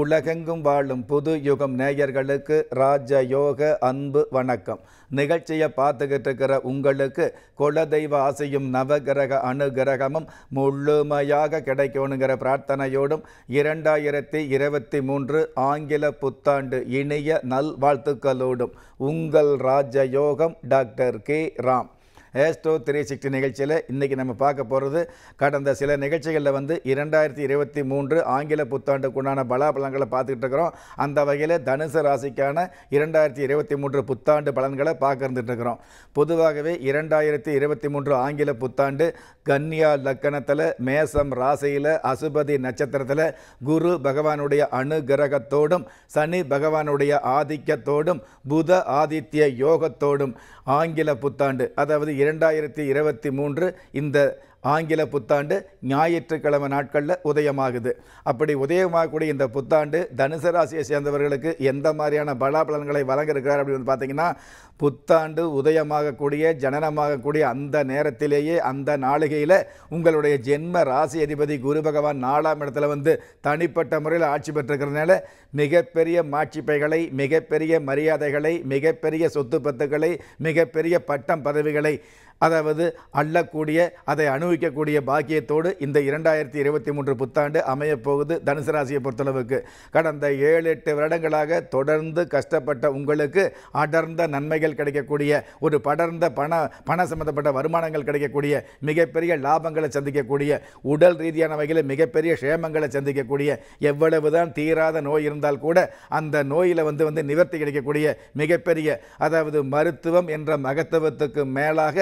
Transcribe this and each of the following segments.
உலகெங்கும் வாழும் புது யுகம் நேயர்களுக்கு ராஜ யோக அன்பு வணக்கம் நிகழ்ச்சியை பார்த்துக்கிட்டு இருக்கிற உங்களுக்கு குலதெய்வ ஆசையும் நவகிரக அனுகிரகமும் முழுமையாக கிடைக்கணுங்கிற பிரார்த்தனையோடும் இரண்டாயிரத்தி இருபத்தி மூன்று ஆங்கில புத்தாண்டு இனிய நல்வாழ்த்துக்களோடும் உங்கள் ராஜயோகம் doctor K Ram astro three sixty நிகழ்ச்சியில் இன்றைக்கி நம்ம பார்க்க போகிறது கடந்த சில நிகழ்ச்சிகளில் வந்து இரண்டாயிரத்தி இருபத்தி மூன்று ஆங்கில புத்தாண்டுக்குண்டான பலாபலன்களை பார்த்துக்கிட்டு இருக்கிறோம் அந்த வகையில் தனுசு ராசிக்கான இரண்டாயிரத்தி இருபத்தி மூன்று புத்தாண்டு பலன்களை பார்க்க இருந்துட்டு இருக்கிறோம் பொதுவாகவே இரண்டாயிரத்தி இருபத்தி மூன்று ஆங்கில புத்தாண்டு கன்னியா லக்கணத்தில் மேசம் ராசியில் அசுபதி நட்சத்திரத்தில் குரு பகவானுடைய அனுகிரகத்தோடும் சனி பகவானுடைய ஆதிக்கத்தோடும் புத ஆதித்ய யோகத்தோடும் ஆங்கில புத்தாண்டு அதாவது இரண்டாயிரத்தி இருபத்தி மூன்று இந்த ஆங்கில புத்தாண்டு ஞாயிற்றுக்கிழமை நாட்களில் உதயமாகுது அப்படி உதயமாகக்கூடிய இந்த புத்தாண்டு தனுசு ராசியை சேர்ந்தவர்களுக்கு எந்த மாதிரியான பலாபலன்களை வழங்கிருக்கிறார் அப்படின்னு பார்த்தீங்கன்னா புத்தாண்டு உதயமாகக்கூடிய ஜனனமாகக்கூடிய அந்த நேரத்திலேயே அந்த நாளிகையில் உங்களுடைய ஜென்ம ராசி அதிபதி குரு பகவான் நாலாம் இடத்துல வந்து தனிப்பட்ட முறையில் ஆட்சி பெற்றிருக்கிறதுனால மிகப்பெரிய மாட்சிப்பைகளை மிகப்பெரிய மரியாதைகளை மிகப்பெரிய சொத்து பத்துக்களை மிகப்பெரிய பட்டம் பதவிகளை அதாவது அள்ளக்கூடிய அதை அனுபவிக்கக்கூடிய பாக்கியத்தோடு இந்த இரண்டாயிரத்தி இருபத்தி மூன்று புத்தாண்டு அமையப்போகுது தனுசு ராசியை பொறுத்தளவுக்கு கடந்த ஏழு எட்டு வருடங்களாக தொடர்ந்து கஷ்டப்பட்ட உங்களுக்கு அடர்ந்த நன்மைகள் கிடைக்கக்கூடிய ஒரு படர்ந்த பண பண சம்பந்தப்பட்ட வருமானங்கள் கிடைக்கக்கூடிய மிகப்பெரிய லாபங்களை சந்திக்கக்கூடிய உடல் ரீதியான வகையில் மிகப்பெரிய சேமங்களை சந்திக்கக்கூடிய எவ்வளவுதான் தீராத நோய் இருந்தால் கூட அந்த நோயில் வந்து வந்து நிவர்த்தி கிடைக்கக்கூடிய மிகப்பெரிய அதாவது மருத்துவம் என்ற மகத்துவத்துக்கு மேலாக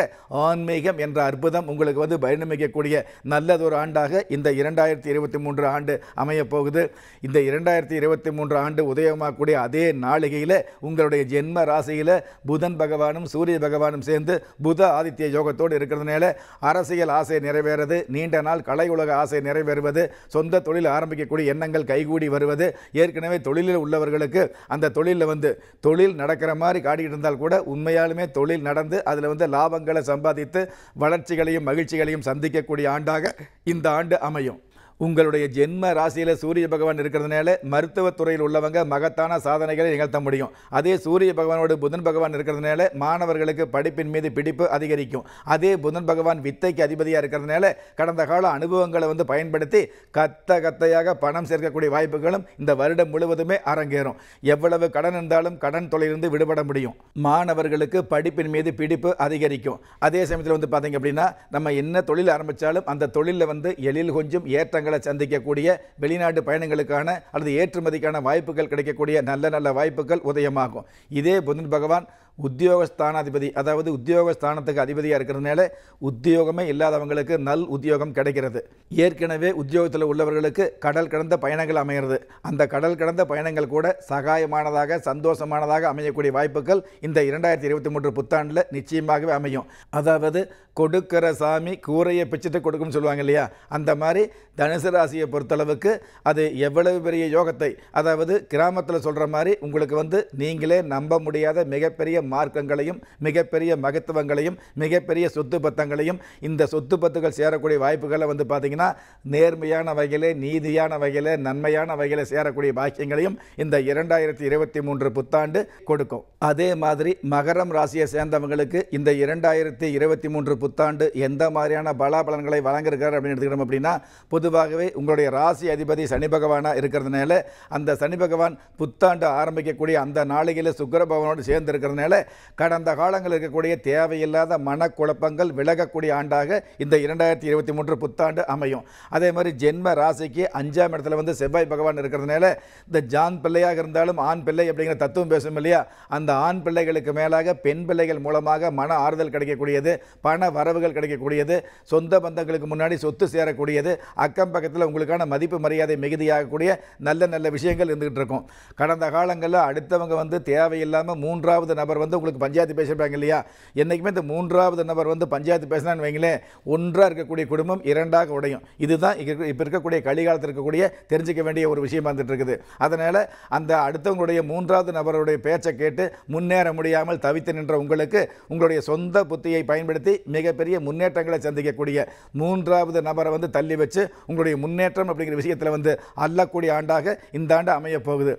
ஆன்மீகம் என்ற அற்புதம் உங்களுக்கு வந்து பயணமிக்கக்கூடிய நல்லதொரு ஆண்டாக இந்த இரண்டாயிரத்தி இருபத்தி மூன்று ஆண்டு அமையப்போகுது இந்த இரண்டாயிரத்தி இருபத்தி மூன்று ஆண்டு உதயமாகக்கூடிய அதே நாளிகையில் உங்களுடைய ஜென்ம ராசியில் புதன் பகவானும் சூரிய பகவானும் சேர்ந்து புத ஆதித்ய யோகத்தோடு இருக்கிறதுனால அரசியல் ஆசை நிறைவேறது நீண்ட நாள் கலை உலக ஆசை நிறைவேறுவது சொந்த தொழில் ஆரம்பிக்கக்கூடிய எண்ணங்கள் கைகூடி வருவது ஏற்கனவே தொழிலில் உள்ளவர்களுக்கு அந்த தொழிலில் வந்து தொழில் நடக்கிற மாதிரி காட்டிகிட்டு இருந்தால் கூட உண்மையாலுமே தொழில் நடந்து அதில் வந்து லாபங்களை சம்பாதித்து வளர்ச்சிகளையும் மகிழ்ச்சிகளையும் சந்திக்கக்கூடிய ஆண்டாக இந்த ஆண்டு அமையும் உங்களுடைய ஜென்ம ராசியில் சூரிய பகவான் இருக்கிறதுனால மருத்துவத்துறையில் உள்ளவங்க மகத்தான சாதனைகளை நிகழ்த்த முடியும் அதே சூரிய பகவானோடு புதன் பகவான் இருக்கிறதுனால மாணவர்களுக்கு படிப்பின் மீது பிடிப்பு அதிகரிக்கும் அதே புதன் பகவான் வித்தைக்கு அதிபதியாக இருக்கிறதுனால கடந்த கால அனுபவங்களை வந்து பயன்படுத்தி கத்த கத்தையாக பணம் சேர்க்கக்கூடிய வாய்ப்புகளும் இந்த வருடம் முழுவதுமே அரங்கேறும் எவ்வளவு கடன் இருந்தாலும் கடன் தொலையிலிருந்து விடுபட முடியும் மாணவர்களுக்கு படிப்பின் மீது பிடிப்பு அதிகரிக்கும் அதே சமயத்தில் வந்து பார்த்தீங்க அப்படின்னா நம்ம என்ன தொழில் ஆரம்பித்தாலும் அந்த தொழிலில் வந்து எழில் கொஞ்சம் ஏற்றங்கள் நிறுவனங்களை சந்திக்கக்கூடிய வெளிநாட்டு பயணங்களுக்கான அல்லது ஏற்றுமதிக்கான வாய்ப்புகள் கிடைக்கக்கூடிய நல்ல நல்ல வாய்ப்புகள் உதயமாகும் இதே புதன் பகவான் உத்தியோகஸ்தானாதிபதி அதாவது உத்தியோகஸ்தானத்துக்கு அதிபதியாக இருக்கிறதுனால உத்தியோகமே இல்லாதவங்களுக்கு நல் உத்தியோகம் கிடைக்கிறது ஏற்கனவே உத்தியோகத்தில் உள்ளவர்களுக்கு கடல் கடந்த பயணங்கள் அமைகிறது அந்த கடல் கடந்த பயணங்கள் கூட சகாயமானதாக சந்தோஷமானதாக அமையக்கூடிய வாய்ப்புகள் இந்த இரண்டாயிரத்தி இருபத்தி மூன்று புத்தாண்டில் நிச்சயமாகவே அமையும் அதாவது கொடுக்கிற சாமி கூரையை பிச்சுட்டு கொடுக்கும்னு சொல்லுவாங்க இல்லையா அந்த மாதிரி தனுசு ராசியை பொறுத்தளவுக்கு அது எவ்வளவு பெரிய யோகத்தை அதாவது கிராமத்தில் சொல்கிற மாதிரி உங்களுக்கு வந்து நீங்களே நம்ப முடியாத மிகப்பெரிய மார்க்கங்களையும் மிகப்பெரிய மகத்துவங்களையும் மிகப்பெரிய சொத்து பத்தங்களையும் இந்த சொத்து பத்துகள் சேரக்கூடிய வாய்ப்புகளை வந்து பார்த்திங்கன்னா நேர்மையான வகையில் நீதியான வகையில் நன்மையான வகையில் சேரக்கூடிய பாக்கியங்களையும் இந்த இரண்டாயிரத்தி இருபத்தி மூன்று புத்தாண்டு கொடுக்கும் அதே மாதிரி மகரம் ராசியை சேர்ந்தவங்களுக்கு இந்த இரண்டாயிரத்தி இருபத்தி மூன்று புத்தாண்டு எந்த மாதிரியான பலாபலன்களை வழங்கிருக்கிறார் அப்படின்னு எடுத்துக்கிட்டோம் அப்படின்னா பொதுவாகவே உங்களுடைய ராசி அதிபதி சனி பகவானாக இருக்கிறதுனால அந்த சனி பகவான் புத்தாண்டு ஆரம்பிக்கக்கூடிய அந்த நாளிகையில் சுக்கர பகவானோடு சேர்ந்து இருக்கிறதுனால அதனால் கடந்த காலங்களில் இருக்கக்கூடிய தேவையில்லாத மனக்குழப்பங்கள் விலகக்கூடிய ஆண்டாக இந்த இரண்டாயிரத்தி இருபத்தி மூன்று புத்தாண்டு அமையும் அதே மாதிரி ஜென்ம ராசிக்கு அஞ்சாம் இடத்துல வந்து செவ்வாய் பகவான் இருக்கிறதுனால இந்த ஜான் பிள்ளையாக இருந்தாலும் ஆண் பிள்ளை அப்படிங்கிற தத்துவம் பேசும் இல்லையா அந்த ஆண் பிள்ளைகளுக்கு மேலாக பெண் பிள்ளைகள் மூலமாக மன ஆறுதல் கிடைக்கக்கூடியது பண வரவுகள் கிடைக்கக்கூடியது சொந்த பந்தங்களுக்கு முன்னாடி சொத்து சேரக்கூடியது அக்கம் பக்கத்தில் உங்களுக்கான மதிப்பு மரியாதை மிகுதியாகக்கூடிய நல்ல நல்ல விஷயங்கள் இருந்துகிட்டு இருக்கும் கடந்த காலங்களில் அடுத்தவங்க வந்து தேவையில்லாமல் மூன்றாவது நபர் வந்து உங்களுக்கு பஞ்சாயத்து பேசியிருப்பாங்க இல்லையா என்றைக்குமே இந்த மூன்றாவது நபர் வந்து பஞ்சாயத்து பேசினான்னு வைங்களேன் ஒன்றாக இருக்கக்கூடிய குடும்பம் இரண்டாக உடையும் இதுதான் இப்போ இருக்கக்கூடிய கலிகாலத்தில் இருக்கக்கூடிய தெரிஞ்சிக்க வேண்டிய ஒரு விஷயமா வந்துட்டு இருக்குது அதனால் அந்த அடுத்தவங்களுடைய மூன்றாவது நபருடைய பேச்சை கேட்டு முன்னேற முடியாமல் தவித்து நின்ற உங்களுக்கு உங்களுடைய சொந்த புத்தியை பயன்படுத்தி மிகப்பெரிய முன்னேற்றங்களை சந்திக்கக்கூடிய மூன்றாவது நபரை வந்து தள்ளி வச்சு உங்களுடைய முன்னேற்றம் அப்படிங்கிற விஷயத்தில் வந்து அல்லக்கூடிய ஆண்டாக இந்த ஆண்டு அமைய போகுது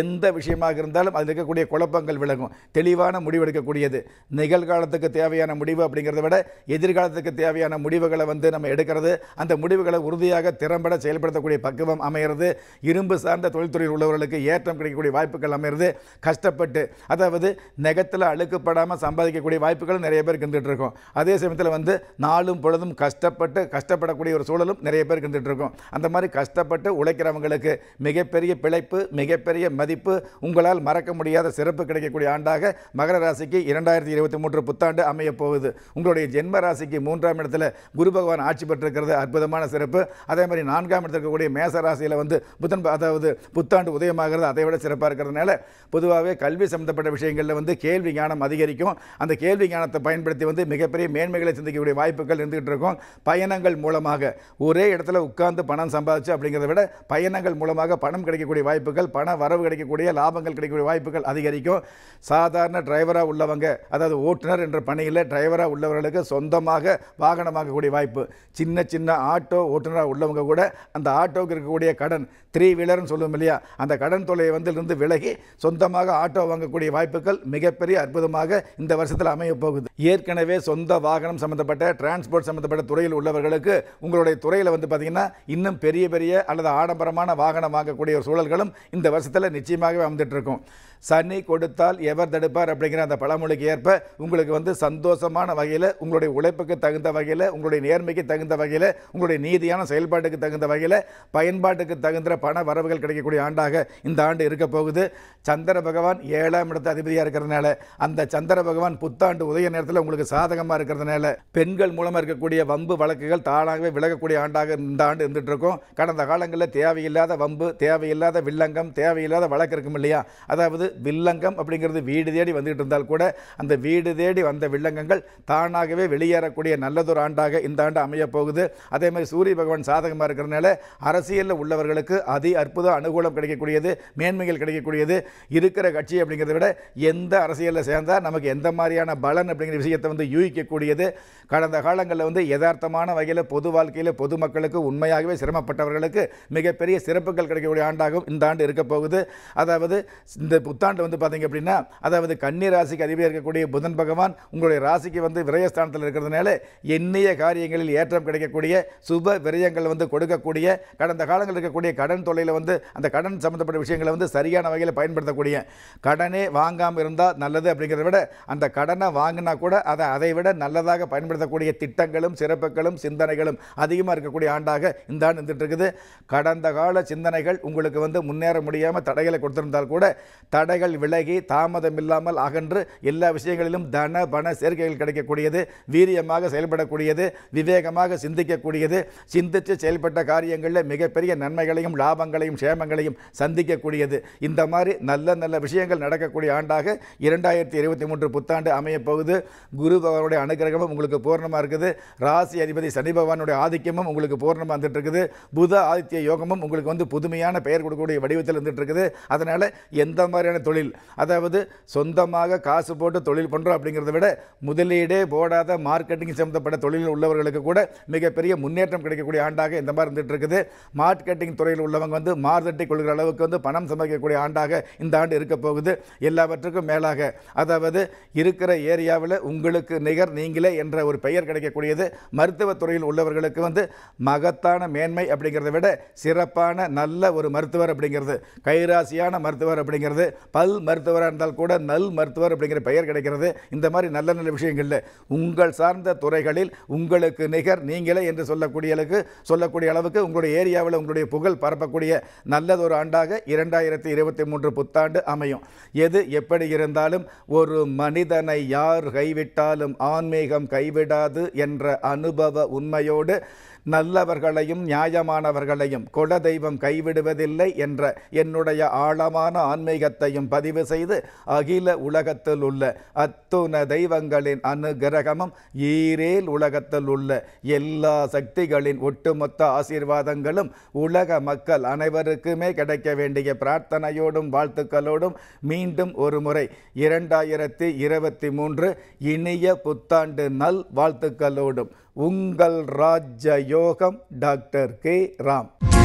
எந்த விஷயமாக இருந்தாலும் அதில் இருக்கக்கூடிய குழப்பங்கள் விலகும் தெளிவான தெளிவான முடிவெடுக்கக்கூடியது நிகழ்காலத்துக்கு தேவையான முடிவு அப்படிங்கிறத விட எதிர்காலத்துக்கு தேவையான முடிவுகளை வந்து நம்ம எடுக்கிறது அந்த முடிவுகளை உறுதியாக திறம்பட செயல்படுத்தக்கூடிய பக்குவம் அமைகிறது இரும்பு சார்ந்த தொழில்துறையில் உள்ளவர்களுக்கு ஏற்றம் கிடைக்கக்கூடிய வாய்ப்புகள் அமைகிறது கஷ்டப்பட்டு அதாவது நெகத்தில் அழுக்கப்படாமல் சம்பாதிக்கக்கூடிய வாய்ப்புகளும் நிறைய பேர் இருந்துகிட்டு இருக்கும் அதே சமயத்தில் வந்து நாளும் பொழுதும் கஷ்டப்பட்டு கஷ்டப்படக்கூடிய ஒரு சூழலும் நிறைய பேர் இருந்துகிட்டு இருக்கும் அந்த மாதிரி கஷ்டப்பட்டு உழைக்கிறவங்களுக்கு மிகப்பெரிய பிழைப்பு மிகப்பெரிய மதிப்பு உங்களால் மறக்க முடியாத சிறப்பு கிடைக்கக்கூடிய ஆண்டாக மகர ராசிக்கு இரண்டாயிரத்தி இருபத்தி மூன்று புத்தாண்டு அமையப் போகுது உங்களுடைய ஜென்ம ராசிக்கு மூன்றாம் இடத்துல குரு பகவான் ஆட்சி பெற்றிருக்கிறது அற்புதமான சிறப்பு அதே மாதிரி நான்காம் இடத்துல இருக்கக்கூடிய மேச ராசியில் வந்து புத்தன் அதாவது புத்தாண்டு உதயமாகிறது அதை விட சிறப்பாக இருக்கிறதுனால பொதுவாகவே கல்வி சம்மந்தப்பட்ட விஷயங்களில் வந்து கேள்வி ஞானம் அதிகரிக்கும் அந்த கேள்வி ஞானத்தை பயன்படுத்தி வந்து மிகப்பெரிய மேன்மைகளை சிந்திக்கக்கூடிய வாய்ப்புகள் இருந்துகிட்டு இருக்கும் பயணங்கள் மூலமாக ஒரே இடத்துல உட்கார்ந்து பணம் சம்பாதிச்சு அப்படிங்கிறத விட பயணங்கள் மூலமாக பணம் கிடைக்கக்கூடிய வாய்ப்புகள் பண வரவு கிடைக்கக்கூடிய லாபங்கள் கிடைக்கக்கூடிய வாய்ப்புகள் அதிகரிக்கும் சாதாரண வாகன டிரைவராக உள்ளவங்க அதாவது ஓட்டுநர் என்ற பணியில் டிரைவராக உள்ளவர்களுக்கு சொந்தமாக வாகனம் வாங்கக்கூடிய வாய்ப்பு சின்ன சின்ன ஆட்டோ ஓட்டுநராக உள்ளவங்க கூட அந்த ஆட்டோவுக்கு இருக்கக்கூடிய கடன் த்ரீ வீலர்னு சொல்லுவோம் இல்லையா அந்த கடன் தொலையை வந்து இருந்து விலகி சொந்தமாக ஆட்டோ வாங்கக்கூடிய வாய்ப்புகள் மிகப்பெரிய அற்புதமாக இந்த வருஷத்தில் அமைய போகுது ஏற்கனவே சொந்த வாகனம் சம்மந்தப்பட்ட டிரான்ஸ்போர்ட் சம்மந்தப்பட்ட துறையில் உள்ளவர்களுக்கு உங்களுடைய துறையில் வந்து பார்த்திங்கன்னா இன்னும் பெரிய பெரிய அல்லது ஆடம்பரமான வாகனம் வாங்கக்கூடிய சூழல்களும் இந்த வருஷத்தில் நிச்சயமாகவே வந்துட்டு இருக்கும் சனி கொடுத்தால் எவர் தடுப்பார் அப்படிங்கிற அந்த பழமொழிக்கு ஏற்ப உங்களுக்கு வந்து சந்தோஷமான வகையில் உங்களுடைய உழைப்புக்கு தகுந்த வகையில் உங்களுடைய நேர்மைக்கு தகுந்த வகையில் உங்களுடைய நீதியான செயல்பாட்டுக்கு தகுந்த வகையில் பயன்பாட்டுக்கு தகுந்த பண வரவுகள் கிடைக்கக்கூடிய ஆண்டாக இந்த ஆண்டு இருக்க போகுது சந்திர பகவான் ஏழாம் இடத்து அதிபதியாக இருக்கிறதுனால அந்த சந்திர பகவான் புத்தாண்டு உதய நேரத்தில் உங்களுக்கு சாதகமாக இருக்கிறதுனால பெண்கள் மூலமாக இருக்கக்கூடிய வம்பு வழக்குகள் தானாகவே விலகக்கூடிய ஆண்டாக இந்த ஆண்டு இருந்துட்டு இருக்கும் கடந்த காலங்களில் தேவையில்லாத வம்பு தேவையில்லாத வில்லங்கம் தேவையில்லாத வழக்கு இருக்கும் இல்லையா அதாவது வில்லங்கம் அப்படிங்கிறது வீடு தேடி வந்துகிட்டு இருந்தால் கூட அந்த வீடு தேடி வந்த வில்லங்கங்கள் தானாகவே வெளியேறக்கூடிய நல்லதொரு ஆண்டாக இந்த ஆண்டு அமைய போகுது அதே மாதிரி சூரிய பகவான் சாதகமாக இருக்கிறனால அரசியலில் உள்ளவர்களுக்கு அதி அற்புத அனுகூலம் கிடைக்கக்கூடியது மேன்மைகள் கிடைக்கக்கூடியது இருக்கிற கட்சி அப்படிங்கிறத விட எந்த அரசியலில் சேர்ந்தால் நமக்கு எந்த மாதிரியான பலன் அப்படிங்கிற விஷயத்தை வந்து யூகிக்கக்கூடியது கடந்த காலங்களில் வந்து யதார்த்தமான வகையில் பொது வாழ்க்கையில் பொதுமக்களுக்கு உண்மையாகவே சிரமப்பட்டவர்களுக்கு மிகப்பெரிய சிறப்புகள் கிடைக்கக்கூடிய ஆண்டாகவும் இந்த ஆண்டு இருக்க போகுது அதாவது இந்த புத்தாண்டு வந்து பார்த்திங்க அப்படின்னா அதாவது கன்னி ராசிக்கு அதிபதி இருக்கக்கூடிய புதன் பகவான் உங்களுடைய ராசிக்கு வந்து விரயஸ்தானத்தில் இருக்கிறதுனால எண்ணிய காரியங்களில் ஏற்றம் கிடைக்கக்கூடிய சுப விரயங்கள் வந்து கொடுக்கக்கூடிய கடந்த காலங்களில் இருக்கக்கூடிய கடன் தொலையில் வந்து அந்த கடன் சம்மந்தப்பட்ட விஷயங்களை வந்து சரியான வகையில் பயன்படுத்தக்கூடிய கடனே வாங்காமல் இருந்தால் நல்லது அப்படிங்கிறத விட அந்த கடனை வாங்கினா கூட அதை அதை விட நல்லதாக பயன்படுத்தக்கூடிய திட்டங்களும் சிறப்புகளும் சிந்தனைகளும் அதிகமாக இருக்கக்கூடிய ஆண்டாக இந்த ஆண்டு இருந்துட்டு கடந்த கால சிந்தனைகள் உங்களுக்கு வந்து முன்னேற முடியாமல் தடைகளை கொடுத்திருந்தால் கூட தடைகள் விலகி தாமதம் இல்லாமல் அகன்று எல்லா விஷயங்களிலும் தன பண சேர்க்கைகள் கிடைக்கக்கூடியது வீரியமாக செயல்படக்கூடியது விவேகமாக சிந்திக்கக்கூடியது சிந்தித்து செயல்பட்ட காரியங்களில் மிகப்பெரிய நன்மைகளையும் லாபங்களையும் சேமங்களையும் சந்திக்கக்கூடியது இந்த மாதிரி நல்ல நல்ல விஷயங்கள் நடக்கக்கூடிய ஆண்டாக இரண்டாயிரத்தி இருபத்தி மூன்று புத்தாண்டு அமையப்போகுது குரு பகவானுடைய அனுகிரகமும் உங்களுக்கு பூர்ணமாக இருக்குது ராசி அதிபதி சனி பகவானுடைய ஆதிக்கமும் உங்களுக்கு பூர்ணமாக வந்துட்டுருக்குது இருக்குது புத ஆதித்ய யோகமும் உங்களுக்கு வந்து புதுமையான பெயர் கொடுக்கக்கூடிய வடிவத்தில் வந்துட்டு இருக்குது அதனால் எந்த மாதிரியான தொழில் அதாவது சொந்த சொந்தமாக காசு போட்டு தொழில் பண்ணுறோம் அப்படிங்கிறத விட முதலீடே போடாத மார்க்கெட்டிங் சம்மந்தப்பட்ட தொழிலில் உள்ளவர்களுக்கு கூட மிகப்பெரிய முன்னேற்றம் கிடைக்கக்கூடிய ஆண்டாக இந்த மாதிரி இருந்துட்டு இருக்குது மார்க்கெட்டிங் துறையில் உள்ளவங்க வந்து மார்தட்டி கொள்கிற அளவுக்கு வந்து பணம் சம்பாதிக்கக்கூடிய ஆண்டாக இந்த ஆண்டு இருக்க போகுது எல்லாவற்றுக்கும் மேலாக அதாவது இருக்கிற ஏரியாவில் உங்களுக்கு நிகர் நீங்களே என்ற ஒரு பெயர் கிடைக்கக்கூடியது மருத்துவ துறையில் உள்ளவர்களுக்கு வந்து மகத்தான மேன்மை அப்படிங்கிறத விட சிறப்பான நல்ல ஒரு மருத்துவர் அப்படிங்கிறது கைராசியான மருத்துவர் அப்படிங்கிறது பல் மருத்துவராக இருந்தால் கூட நல் மருத்துவர் அப்படிங்கிற பெயர் கிடைக்கிறது இந்த மாதிரி நல்ல நல்ல விஷயங்களில் உங்கள் சார்ந்த துறைகளில் உங்களுக்கு நிகர் நீங்களே என்று சொல்லக்கூடிய அளவுக்கு சொல்லக்கூடிய அளவுக்கு உங்களுடைய ஏரியாவில் உங்களுடைய புகழ் பரப்பக்கூடிய நல்லதொரு ஆண்டாக இரண்டாயிரத்தி இருபத்தி மூன்று புத்தாண்டு அமையும் எது எப்படி இருந்தாலும் ஒரு மனிதனை யார் கைவிட்டாலும் ஆன்மீகம் கைவிடாது என்ற அனுபவ உண்மையோடு நல்லவர்களையும் நியாயமானவர்களையும் குல தெய்வம் கைவிடுவதில்லை என்ற என்னுடைய ஆழமான ஆன்மீகத்தையும் பதிவு செய்து அகில உலகத்தில் உள்ள அத்துண தெய்வங்களின் அனுகிரகமும் ஈரேல் உலகத்தில் உள்ள எல்லா சக்திகளின் ஒட்டுமொத்த ஆசீர்வாதங்களும் உலக மக்கள் அனைவருக்குமே கிடைக்க வேண்டிய பிரார்த்தனையோடும் வாழ்த்துக்களோடும் மீண்டும் ஒரு முறை இரண்டாயிரத்தி இருபத்தி மூன்று இனிய புத்தாண்டு நல் வாழ்த்துக்களோடும் உங்கள் ராஜ யோகம் டாக்டர் கே ராம்